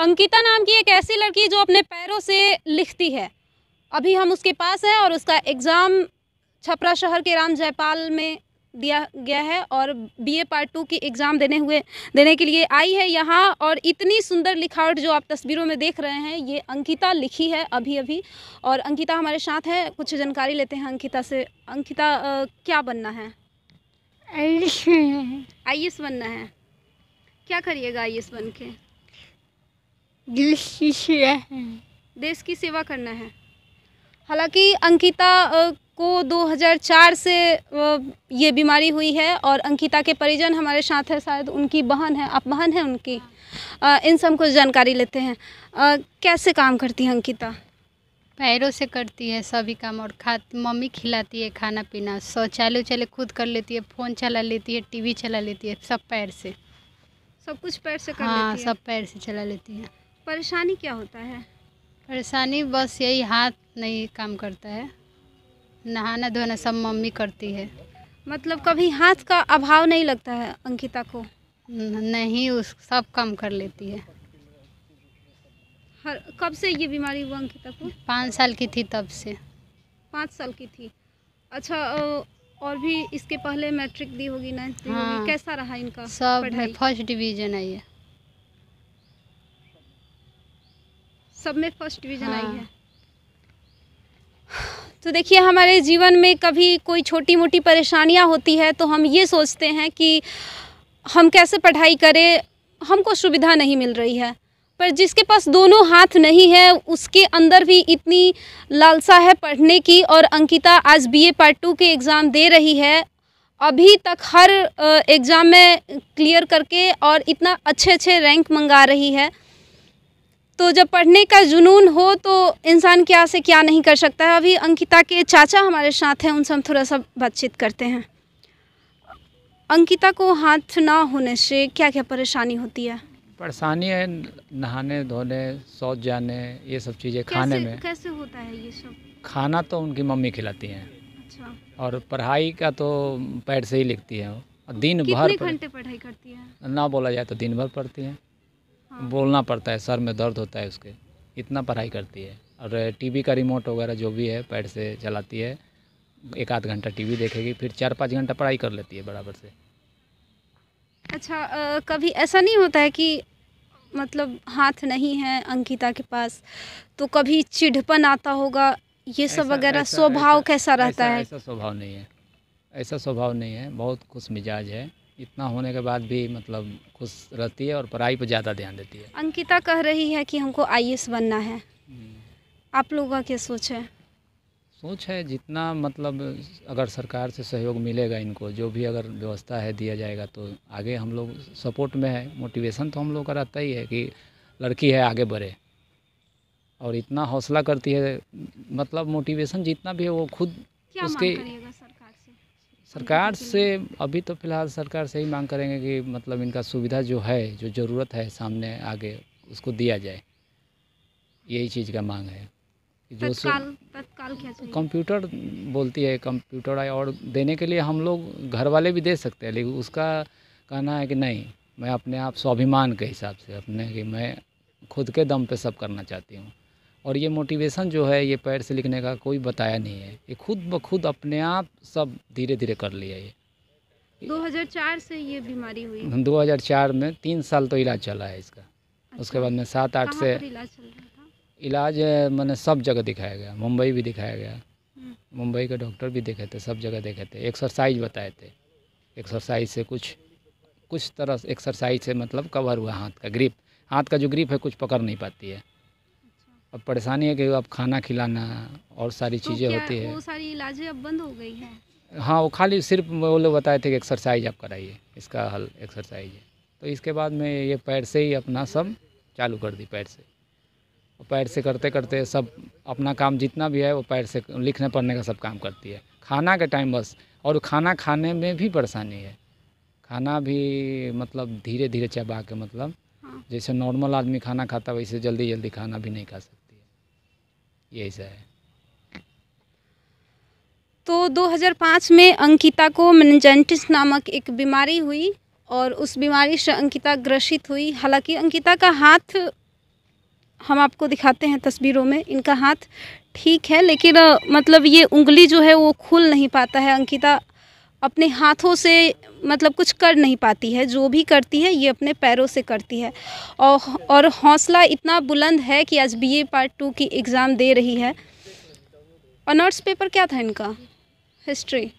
अंकिता नाम की एक ऐसी लड़की जो अपने पैरों से लिखती है अभी हम उसके पास है और उसका एग्ज़ाम छपरा शहर के राम जयपाल में दिया गया है और बीए पार्ट टू की एग्ज़ाम देने हुए देने के लिए आई है यहाँ और इतनी सुंदर लिखावट जो आप तस्वीरों में देख रहे हैं ये अंकिता लिखी है अभी अभी और अंकिता हमारे साथ है कुछ जानकारी लेते हैं अंकिता से अंकिता आ, क्या बनना है आई एस बनना है क्या करिएगा आई एस बन के देश की सेवा है देश की सेवा करना है हालांकि अंकिता को 2004 से ये बीमारी हुई है और अंकिता के परिजन हमारे साथ है शायद उनकी बहन है आप बहन है उनकी इन सब कुछ जानकारी लेते हैं कैसे काम करती है अंकिता पैरों से करती है सभी काम और खा मम्मी खिलाती है खाना पीना शौचालय उचालय खुद कर लेती है फ़ोन चला लेती है टीवी चला लेती है सब पैर से सब कुछ पैर से कर हाँ लेती है। सब पैर से चला लेती है परेशानी क्या होता है परेशानी बस यही हाथ नहीं काम करता है नहाना धोना सब मम्मी करती है मतलब कभी हाथ का अभाव नहीं लगता है अंकिता को नहीं उस सब काम कर लेती है हर कब से ये बीमारी हुआ अंकिता को पाँच साल की थी तब से पाँच साल की थी अच्छा और भी इसके पहले मैट्रिक दी होगी ना हाँ, कैसा रहा इनका सब फर्स्ट डिवीजन आई है सब में फर्स्ट डिविजन हाँ। आई है हाँ। तो देखिए हमारे जीवन में कभी कोई छोटी मोटी परेशानियां होती है तो हम ये सोचते हैं कि हम कैसे पढ़ाई करें हमको सुविधा नहीं मिल रही है पर जिसके पास दोनों हाथ नहीं है उसके अंदर भी इतनी लालसा है पढ़ने की और अंकिता आज बीए पार्ट टू के एग्ज़ाम दे रही है अभी तक हर एग्ज़ाम में क्लियर करके और इतना अच्छे अच्छे रैंक मंगा रही है तो जब पढ़ने का जुनून हो तो इंसान क्या से क्या नहीं कर सकता है अभी अंकिता के चाचा हमारे साथ हैं उनसे हम थोड़ा सा बातचीत करते हैं अंकिता को हाथ ना होने से क्या क्या परेशानी होती है परेशानी है नहाने धोने शौच जाने ये सब चीज़ें खाने में कैसे होता है ये सब खाना तो उनकी मम्मी खिलाती हैं अच्छा और पढ़ाई का तो पैर से ही लिखती है दिन भर घंटे पढ़ाई करती है ना बोला जाए तो दिन भर पढ़ती है बोलना पड़ता है सर में दर्द होता है उसके इतना पढ़ाई करती है और टीवी का रिमोट वगैरह जो भी है पैड से चलाती है एक आध घंटा टीवी देखेगी फिर चार पाँच घंटा पढ़ाई कर लेती है बराबर से अच्छा आ, कभी ऐसा नहीं होता है कि मतलब हाथ नहीं है अंकिता के पास तो कभी चिढ़पन आता होगा ये सब वगैरह स्वभाव कैसा रहता ऐसा, है ऐसा स्वभाव नहीं है ऐसा स्वभाव नहीं है बहुत खुश मिजाज है इतना होने के बाद भी मतलब खुश रहती है और पढ़ाई पर ज़्यादा ध्यान देती है अंकिता कह रही है कि हमको आई बनना है हम्म। आप लोगों का क्या सोच है सोच है जितना मतलब अगर सरकार से सहयोग मिलेगा इनको जो भी अगर व्यवस्था है दिया जाएगा तो आगे हम लोग सपोर्ट में है मोटिवेशन तो हम लोग का रहता ही है कि लड़की है आगे बढ़े और इतना हौसला करती है मतलब मोटिवेशन जितना भी है वो खुद उसके सरकार से अभी तो फिलहाल सरकार से ही मांग करेंगे कि मतलब इनका सुविधा जो है जो ज़रूरत है सामने आगे उसको दिया जाए यही चीज़ का मांग है जो कंप्यूटर बोलती है कंप्यूटर आए और देने के लिए हम लोग घर वाले भी दे सकते हैं लेकिन उसका कहना है कि नहीं मैं अपने आप स्वाभिमान के हिसाब से अपने कि मैं खुद के दम पे सब करना चाहती हूँ और ये मोटिवेशन जो है ये पैर से लिखने का कोई बताया नहीं है ये खुद ब खुद अपने आप सब धीरे धीरे कर लिया ये 2004 से ये बीमारी हुई 2004 में तीन साल तो इलाज चला है इसका अच्छा। उसके बाद में सात आठ से इलाज चल रहा था इलाज मैंने सब जगह दिखाया गया मुंबई भी दिखाया गया हम्म। मुंबई के डॉक्टर भी देखे थे सब जगह देखे थे एक्सरसाइज बताए थे एक्सरसाइज से कुछ कुछ तरह एक्सरसाइज से मतलब कवर हुआ हाथ का ग्रिप हाथ का जो ग्रिप है कुछ पकड़ नहीं पाती है अब परेशानी है कि अब खाना खिलाना और सारी तो चीज़ें होती है वो सारी इलाजें अब बंद हो गई हैं हाँ वो खाली सिर्फ वो लोग बताए थे कि एक्सरसाइज आप कराइए इसका हल एक्सरसाइज है तो इसके बाद में ये पैर से ही अपना सब चालू कर दी पैर से पैर से करते करते सब अपना काम जितना भी है वो पैर से लिखने पढ़ने का सब काम करती है खाना के टाइम बस और खाना खाने में भी परेशानी है खाना भी मतलब धीरे धीरे चबा के मतलब हाँ। जैसे नॉर्मल आदमी खाना खाता वैसे जल्दी जल्दी खाना भी नहीं खा सकता ये ऐसा है तो 2005 में अंकिता को मेनजेंटिस नामक एक बीमारी हुई और उस बीमारी से अंकिता ग्रसित हुई हालांकि अंकिता का हाथ हम आपको दिखाते हैं तस्वीरों में इनका हाथ ठीक है लेकिन मतलब ये उंगली जो है वो खुल नहीं पाता है अंकिता अपने हाथों से मतलब कुछ कर नहीं पाती है जो भी करती है ये अपने पैरों से करती है और और हौसला इतना बुलंद है कि आज बीए पार्ट टू की एग्ज़ाम दे रही है ऑनर्स पेपर क्या था इनका हिस्ट्री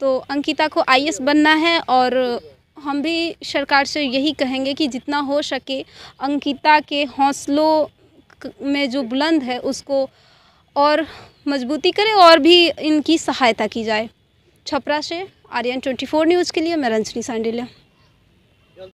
तो अंकिता को आई बनना है और हम भी सरकार से यही कहेंगे कि जितना हो सके अंकिता के हौसलों में जो बुलंद है उसको और मजबूती करें और भी इनकी सहायता की जाए छपरा से आर्यन ट्वेंटी फोर न्यूज़ के लिए मैं रंजनी सांडिल्या